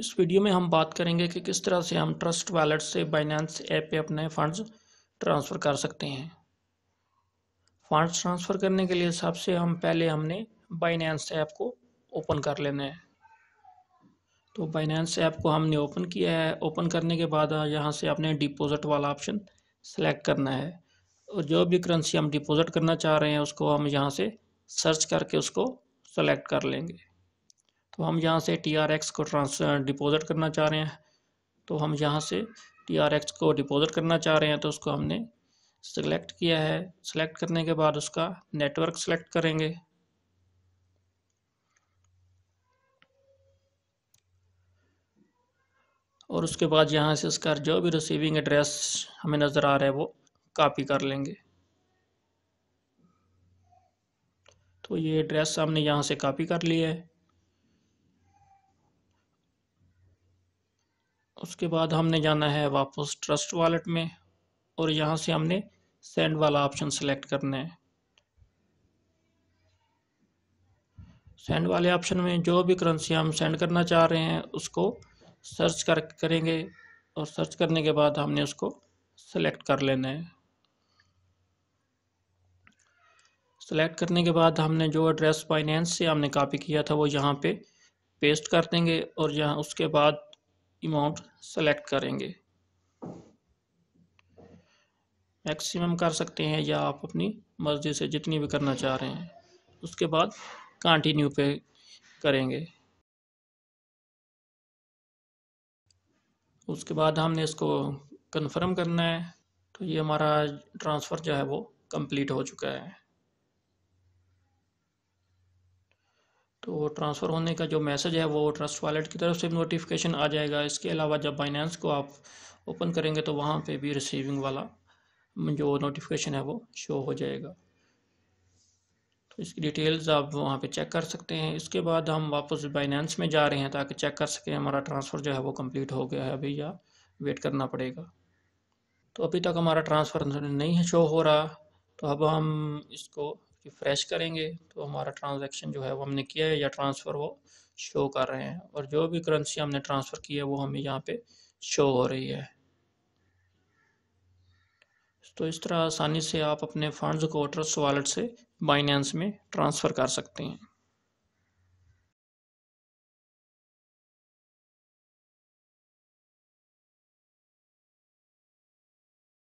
इस वीडियो में हम बात करेंगे कि किस तरह से हम ट्रस्ट वॉलेट से बाइनेंस ऐप पे अपने फंड्स ट्रांसफ़र कर सकते हैं फंड्स ट्रांसफ़र करने के लिए सबसे हम पहले हमने बाइनेंस ऐप को ओपन कर लेना है तो बाइनेंस ऐप को हमने ओपन किया है ओपन करने के बाद यहाँ से आपने डिपॉजिट वाला ऑप्शन सेलेक्ट करना है और जो भी करेंसी हम डिपॉजिट करना चाह रहे हैं उसको हम यहाँ से सर्च करके उसको सेलेक्ट कर लेंगे तो हम यहाँ से टी आर एक्स को ट्रांस डिपोज़िट करना चाह रहे हैं तो हम यहाँ से टी आर एक्स को डिपॉज़िट करना चाह रहे हैं तो उसको हमने सेलेक्ट किया है सेलेक्ट करने के बाद उसका नेटवर्क सेलेक्ट करेंगे और उसके बाद यहाँ से इसका जो भी रिसीविंग एड्रेस हमें नज़र आ रहा है वो कॉपी कर लेंगे तो ये एड्रेस हमने यहाँ से कॉपी कर लिया है उसके बाद हमने जाना है वापस ट्रस्ट वॉलेट में और यहाँ से हमने सेंड वाला ऑप्शन सेलेक्ट करना है सेंड वाले ऑप्शन में जो भी करेंसी हम सेंड करना चाह रहे हैं उसको सर्च कर करेंगे और सर्च करने के बाद हमने उसको सेलेक्ट कर लेना है सेलेक्ट करने के बाद हमने जो एड्रेस फाइनेंस से हमने कॉपी किया था वो यहाँ पे पेस्ट कर देंगे और यहाँ उसके बाद अमाउंट सेलेक्ट करेंगे मैक्सिमम कर सकते हैं या आप अपनी मर्ज़ी से जितनी भी करना चाह रहे हैं उसके बाद कंटिन्यू पे करेंगे उसके बाद हमने इसको कन्फर्म करना है तो ये हमारा ट्रांसफ़र जो है वो कंप्लीट हो चुका है तो ट्रांसफ़र होने का जो मैसेज है वो ट्रस्ट वॉलेट की तरफ से नोटिफिकेशन आ जाएगा इसके अलावा जब बाइनेंस को आप ओपन करेंगे तो वहाँ पे भी रिसीविंग वाला जो नोटिफिकेशन है वो शो हो जाएगा तो इसकी डिटेल्स आप वहाँ पे चेक कर सकते हैं इसके बाद हम वापस बाइनेंस में जा रहे हैं ताकि चेक कर सकें हमारा ट्रांसफ़र जो है वो कम्प्लीट हो गया है अभी या वेट करना पड़ेगा तो अभी तक हमारा ट्रांसफ़र नहीं शो हो रहा तो अब हम इसको रिफ़्रेश करेंगे तो हमारा ट्रांजैक्शन जो है वो हमने किया है या ट्रांसफ़र वो शो कर रहे हैं और जो भी करेंसी हमने ट्रांसफ़र की है वो हमें यहाँ पे शो हो रही है तो इस तरह आसानी से आप अपने फंड्स को ट्रस्ट वॉलेट से बाइनेंस में ट्रांसफ़र कर सकते हैं